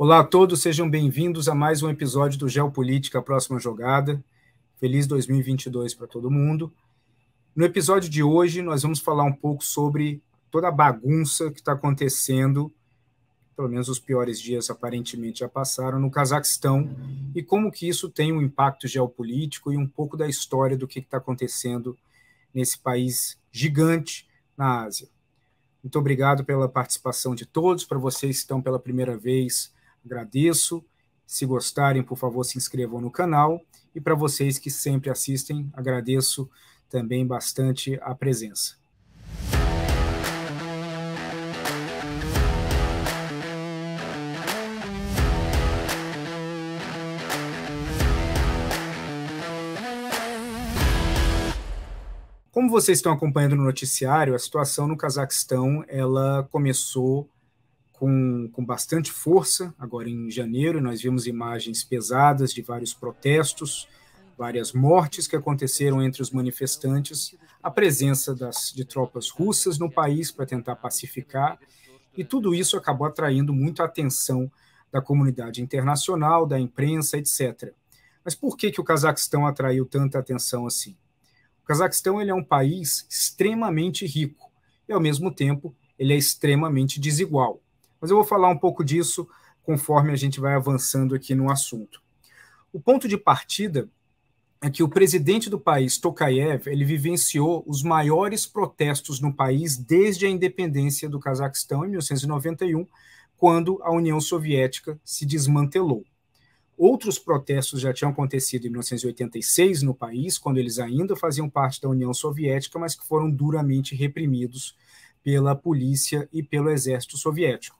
Olá a todos, sejam bem-vindos a mais um episódio do Geopolítica Próxima Jogada. Feliz 2022 para todo mundo. No episódio de hoje, nós vamos falar um pouco sobre toda a bagunça que está acontecendo, pelo menos os piores dias aparentemente já passaram, no Cazaquistão e como que isso tem um impacto geopolítico e um pouco da história do que está acontecendo nesse país gigante na Ásia. Muito obrigado pela participação de todos, para vocês que estão pela primeira vez Agradeço. Se gostarem, por favor, se inscrevam no canal. E para vocês que sempre assistem, agradeço também bastante a presença. Como vocês estão acompanhando no noticiário, a situação no Cazaquistão ela começou com, com bastante força. Agora, em janeiro, nós vimos imagens pesadas de vários protestos, várias mortes que aconteceram entre os manifestantes, a presença das, de tropas russas no país para tentar pacificar, e tudo isso acabou atraindo muita atenção da comunidade internacional, da imprensa, etc. Mas por que, que o Cazaquistão atraiu tanta atenção assim? O Cazaquistão ele é um país extremamente rico e, ao mesmo tempo, ele é extremamente desigual. Mas eu vou falar um pouco disso conforme a gente vai avançando aqui no assunto. O ponto de partida é que o presidente do país, Tokayev, ele vivenciou os maiores protestos no país desde a independência do Cazaquistão em 1991, quando a União Soviética se desmantelou. Outros protestos já tinham acontecido em 1986 no país, quando eles ainda faziam parte da União Soviética, mas que foram duramente reprimidos pela polícia e pelo exército soviético.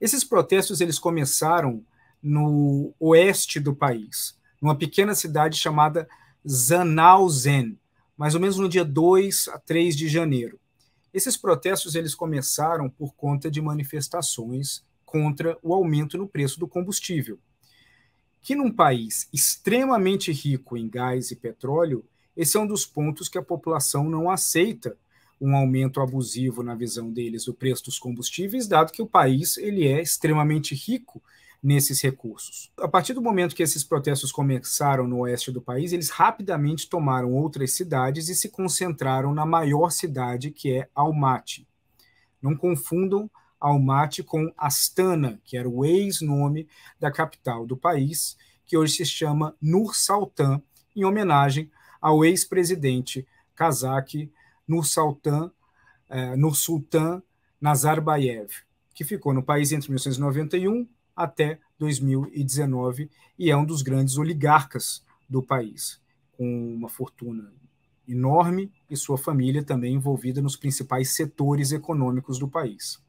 Esses protestos eles começaram no oeste do país, numa pequena cidade chamada Zanauzen, mais ou menos no dia 2 a 3 de janeiro. Esses protestos eles começaram por conta de manifestações contra o aumento no preço do combustível. Que num país extremamente rico em gás e petróleo, esse é um dos pontos que a população não aceita um aumento abusivo na visão deles do preço dos combustíveis, dado que o país ele é extremamente rico nesses recursos. A partir do momento que esses protestos começaram no oeste do país, eles rapidamente tomaram outras cidades e se concentraram na maior cidade, que é Almaty. Não confundam Almaty com Astana, que era o ex-nome da capital do país, que hoje se chama Nur Sultan, em homenagem ao ex-presidente kazakh no Sultan, eh, Sultan Nazarbayev, que ficou no país entre 1991 até 2019 e é um dos grandes oligarcas do país, com uma fortuna enorme e sua família também envolvida nos principais setores econômicos do país.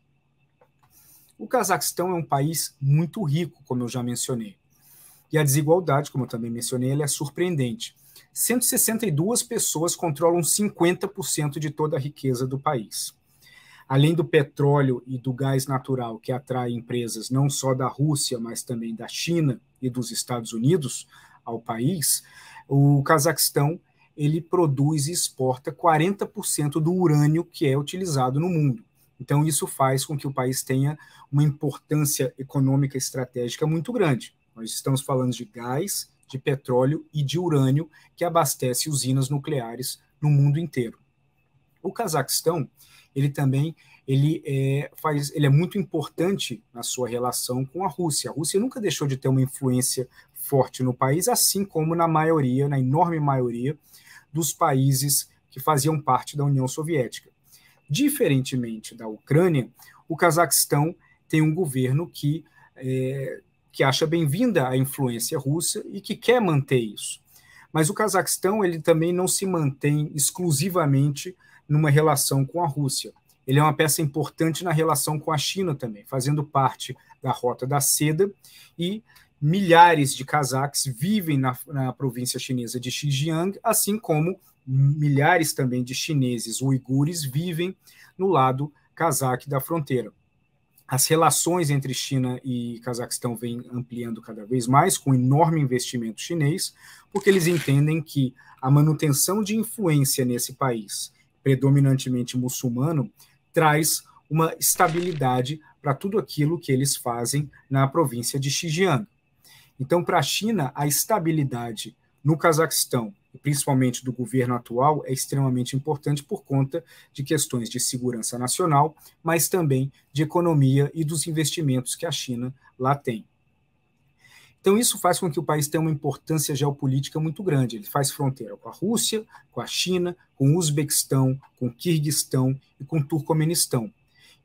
O Cazaquistão é um país muito rico, como eu já mencionei. E a desigualdade, como eu também mencionei, ela é surpreendente. 162 pessoas controlam 50% de toda a riqueza do país. Além do petróleo e do gás natural que atrai empresas não só da Rússia, mas também da China e dos Estados Unidos ao país, o Cazaquistão ele produz e exporta 40% do urânio que é utilizado no mundo. Então isso faz com que o país tenha uma importância econômica estratégica muito grande. Nós estamos falando de gás, de petróleo e de urânio que abastece usinas nucleares no mundo inteiro. O Cazaquistão, ele também ele é, faz, ele é muito importante na sua relação com a Rússia. A Rússia nunca deixou de ter uma influência forte no país, assim como na maioria, na enorme maioria dos países que faziam parte da União Soviética. Diferentemente da Ucrânia, o Cazaquistão tem um governo que é, que acha bem-vinda a influência russa e que quer manter isso. Mas o Cazaquistão ele também não se mantém exclusivamente numa relação com a Rússia. Ele é uma peça importante na relação com a China também, fazendo parte da Rota da Seda e milhares de cazaques vivem na, na província chinesa de Xinjiang, assim como milhares também de chineses uigures vivem no lado cazaque da fronteira. As relações entre China e Cazaquistão vêm ampliando cada vez mais, com enorme investimento chinês, porque eles entendem que a manutenção de influência nesse país, predominantemente muçulmano, traz uma estabilidade para tudo aquilo que eles fazem na província de Xinjiang. Então, para a China, a estabilidade no Cazaquistão principalmente do governo atual, é extremamente importante por conta de questões de segurança nacional, mas também de economia e dos investimentos que a China lá tem. Então, isso faz com que o país tenha uma importância geopolítica muito grande. Ele faz fronteira com a Rússia, com a China, com o Uzbequistão, com o Quirguistão e com o Turcomenistão.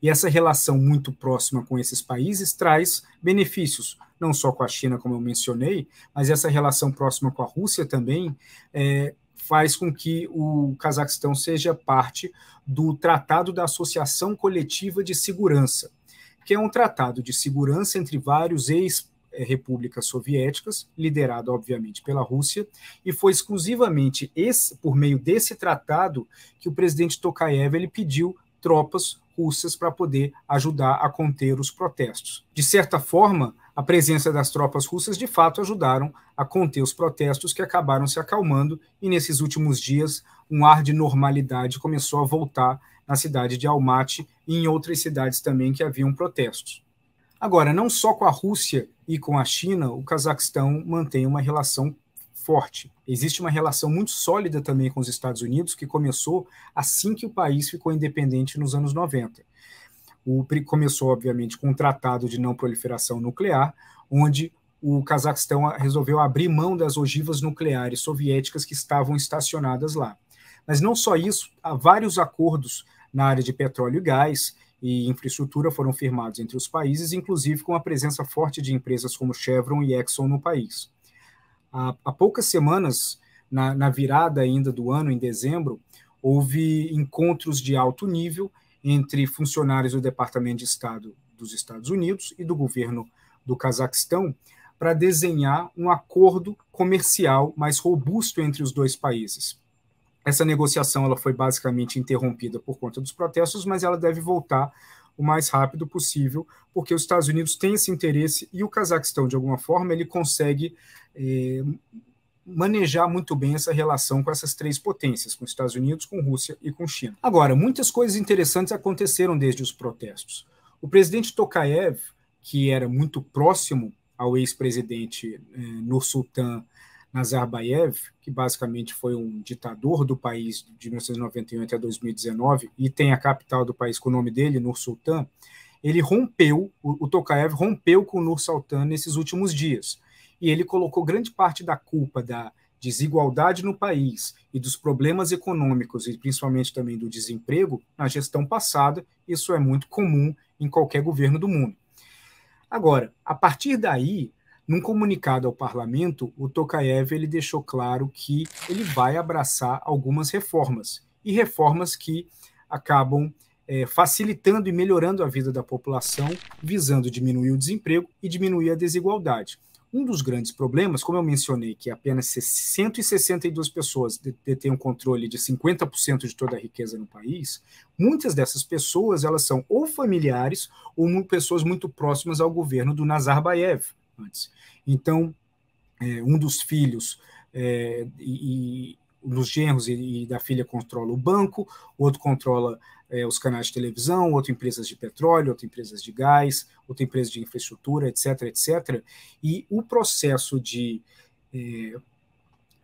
E essa relação muito próxima com esses países traz benefícios, não só com a China, como eu mencionei, mas essa relação próxima com a Rússia também é, faz com que o Cazaquistão seja parte do Tratado da Associação Coletiva de Segurança, que é um tratado de segurança entre vários ex repúblicas soviéticas, liderado obviamente pela Rússia, e foi exclusivamente esse, por meio desse tratado que o presidente Tokayev ele pediu tropas russas para poder ajudar a conter os protestos. De certa forma, a presença das tropas russas de fato ajudaram a conter os protestos que acabaram se acalmando e nesses últimos dias um ar de normalidade começou a voltar na cidade de Almaty e em outras cidades também que haviam protestos. Agora, não só com a Rússia e com a China, o Cazaquistão mantém uma relação forte. Existe uma relação muito sólida também com os Estados Unidos, que começou assim que o país ficou independente nos anos 90 o começou, obviamente, com um tratado de não proliferação nuclear, onde o Cazaquistão resolveu abrir mão das ogivas nucleares soviéticas que estavam estacionadas lá. Mas não só isso, há vários acordos na área de petróleo e gás e infraestrutura foram firmados entre os países, inclusive com a presença forte de empresas como Chevron e Exxon no país. Há, há poucas semanas, na, na virada ainda do ano, em dezembro, houve encontros de alto nível entre funcionários do Departamento de Estado dos Estados Unidos e do governo do Cazaquistão para desenhar um acordo comercial mais robusto entre os dois países. Essa negociação ela foi basicamente interrompida por conta dos protestos, mas ela deve voltar o mais rápido possível, porque os Estados Unidos têm esse interesse e o Cazaquistão, de alguma forma, ele consegue eh, manejar muito bem essa relação com essas três potências, com os Estados Unidos, com Rússia e com China. Agora, muitas coisas interessantes aconteceram desde os protestos. O presidente Tokayev, que era muito próximo ao ex-presidente eh, Nursultan Nazarbayev, que basicamente foi um ditador do país de 1991 até 2019 e tem a capital do país com o nome dele, Nursultan, ele rompeu, o, o Tokayev rompeu com o Nursultan nesses últimos dias e ele colocou grande parte da culpa da desigualdade no país e dos problemas econômicos, e principalmente também do desemprego, na gestão passada. Isso é muito comum em qualquer governo do mundo. Agora, a partir daí, num comunicado ao parlamento, o Tokayev ele deixou claro que ele vai abraçar algumas reformas, e reformas que acabam é, facilitando e melhorando a vida da população, visando diminuir o desemprego e diminuir a desigualdade. Um dos grandes problemas, como eu mencionei, que apenas 162 pessoas detêm o controle de 50% de toda a riqueza no país, muitas dessas pessoas elas são ou familiares ou pessoas muito próximas ao governo do Nazarbayev antes. Então, é, um dos filhos é, e, dos genros e, e, da filha controla o banco, o outro controla é, os canais de televisão, outro empresas de petróleo, outro empresas de gás, outra empresa de infraestrutura, etc, etc. E o processo de, é,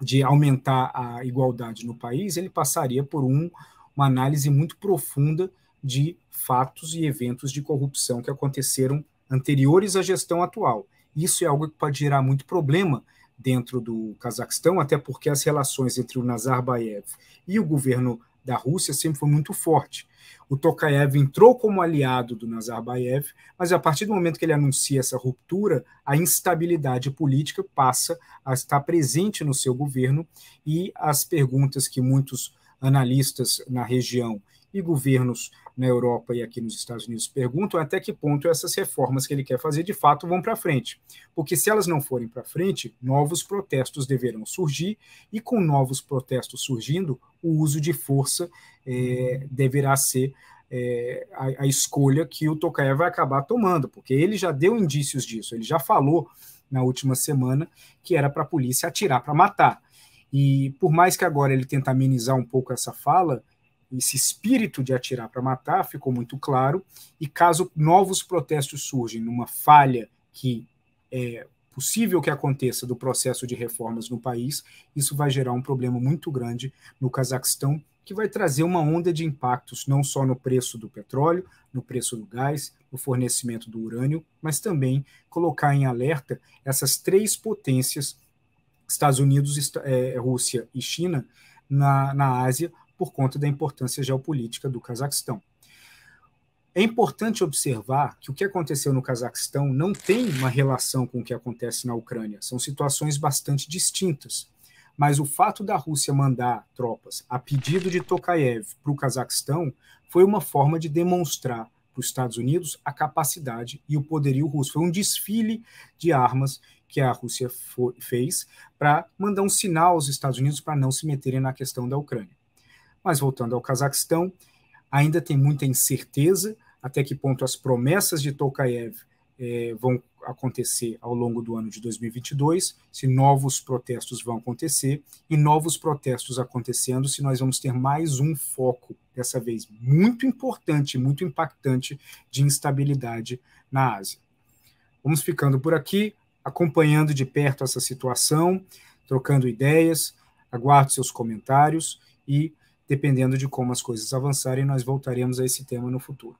de aumentar a igualdade no país, ele passaria por um, uma análise muito profunda de fatos e eventos de corrupção que aconteceram anteriores à gestão atual. Isso é algo que pode gerar muito problema, dentro do Cazaquistão, até porque as relações entre o Nazarbayev e o governo da Rússia sempre foi muito forte. O Tokayev entrou como aliado do Nazarbayev, mas a partir do momento que ele anuncia essa ruptura, a instabilidade política passa a estar presente no seu governo e as perguntas que muitos analistas na região e governos na Europa e aqui nos Estados Unidos perguntam até que ponto essas reformas que ele quer fazer de fato vão para frente. Porque se elas não forem para frente, novos protestos deverão surgir, e com novos protestos surgindo, o uso de força é, deverá ser é, a, a, escolha que o Tokayev vai acabar tomando, porque ele já deu indícios disso, ele já falou na última semana que era para a polícia atirar para matar. E por mais que agora ele tente amenizar um pouco essa fala, esse espírito de atirar para matar ficou muito claro, e caso novos protestos surgem numa falha que é possível que aconteça do processo de reformas no país, isso vai gerar um problema muito grande no Cazaquistão, que vai trazer uma onda de impactos não só no preço do petróleo, no preço do gás, no fornecimento do urânio, mas também colocar em alerta essas três potências, Estados Unidos, eh, Rússia e China, na, na Ásia, por conta da importância geopolítica do Cazaquistão. É importante observar que o que aconteceu no Cazaquistão não tem uma relação com o que acontece na Ucrânia, são situações bastante distintas. Mas o fato da Rússia mandar tropas a pedido de Tokayev para o Cazaquistão foi uma forma de demonstrar para os Estados Unidos a capacidade e o poderio russo. Foi um desfile de armas que a Rússia foi, fez para mandar um sinal aos Estados Unidos para não se meterem na questão da Ucrânia. Mas voltando ao Cazaquistão, ainda tem muita incerteza até que ponto as promessas de Tokayev é, vão acontecer ao longo do ano de 2022, se novos protestos vão acontecer, e novos protestos acontecendo, se nós vamos ter mais um foco, dessa vez muito importante, muito impactante, de instabilidade na Ásia. Vamos ficando por aqui, acompanhando de perto essa situação, trocando ideias, aguardo seus comentários e dependendo de como as coisas avançarem, nós voltaremos a esse tema no futuro.